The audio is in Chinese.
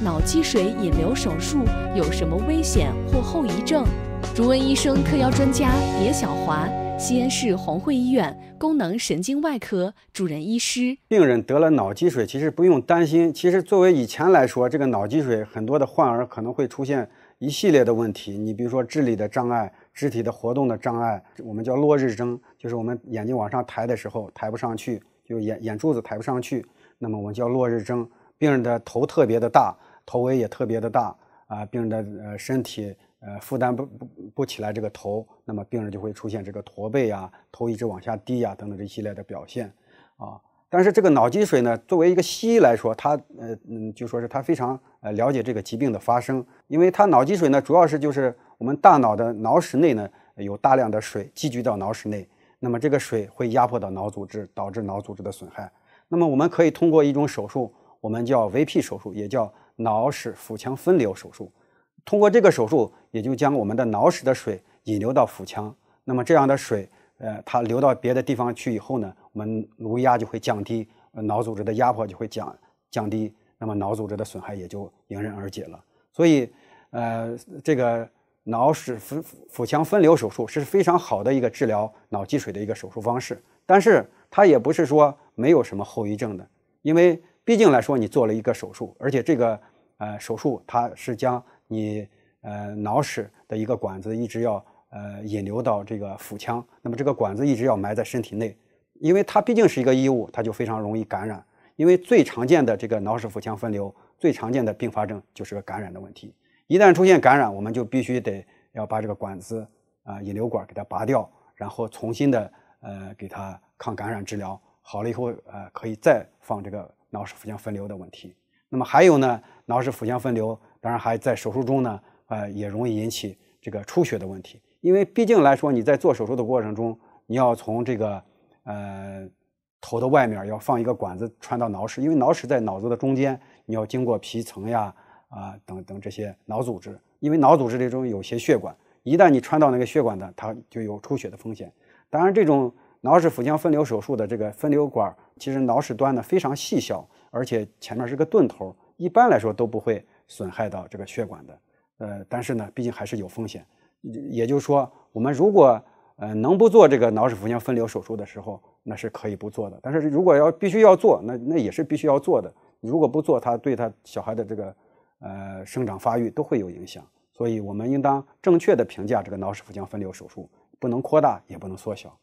脑积水引流手术有什么危险或后遗症？主问医生特邀专家别小华，西安市红会医院功能神经外科主任医师。病人得了脑积水，其实不用担心。其实作为以前来说，这个脑积水很多的患儿可能会出现一系列的问题，你比如说智力的障碍、肢体的活动的障碍，我们叫落日征，就是我们眼睛往上抬的时候抬不上去，就眼眼珠子抬不上去，那么我们叫落日征。病人的头特别的大。头围也特别的大啊，病人的呃身体呃负担不不不起来这个头，那么病人就会出现这个驼背呀、头一直往下低呀等等这一系列的表现啊。但是这个脑积水呢，作为一个西医来说，他呃嗯就说是他非常呃了解这个疾病的发生，因为它脑积水呢主要是就是我们大脑的脑室内呢有大量的水积聚到脑室内，那么这个水会压迫到脑组织，导致脑组织的损害。那么我们可以通过一种手术，我们叫 VP 手术，也叫脑室腹腔分流手术，通过这个手术，也就将我们的脑室的水引流到腹腔。那么这样的水，呃，它流到别的地方去以后呢，我们颅压就会降低，脑组织的压迫就会降降低，那么脑组织的损害也就迎刃而解了。所以，呃，这个脑室腹腹腔分流手术是非常好的一个治疗脑积水的一个手术方式。但是它也不是说没有什么后遗症的，因为毕竟来说你做了一个手术，而且这个。呃，手术它是将你呃脑室的一个管子一直要呃引流到这个腹腔，那么这个管子一直要埋在身体内，因为它毕竟是一个异物，它就非常容易感染。因为最常见的这个脑室腹腔分流最常见的并发症就是个感染的问题。一旦出现感染，我们就必须得要把这个管子啊引流管给它拔掉，然后重新的呃给它抗感染治疗好了以后呃可以再放这个脑室腹腔分流的问题。那么还有呢，脑室腹腔分流，当然还在手术中呢，呃，也容易引起这个出血的问题，因为毕竟来说，你在做手术的过程中，你要从这个，呃，头的外面要放一个管子穿到脑室，因为脑室在脑子的中间，你要经过皮层呀、啊等等这些脑组织，因为脑组织里中有些血管，一旦你穿到那个血管呢，它就有出血的风险。当然，这种脑室腹腔分流手术的这个分流管，其实脑室端呢非常细小。而且前面是个钝头，一般来说都不会损害到这个血管的。呃，但是呢，毕竟还是有风险。也就是说，我们如果呃能不做这个脑室腹腔分流手术的时候，那是可以不做的。但是如果要必须要做，那那也是必须要做的。如果不做，它对他小孩的这个呃生长发育都会有影响。所以我们应当正确的评价这个脑室腹腔分流手术，不能扩大，也不能缩小。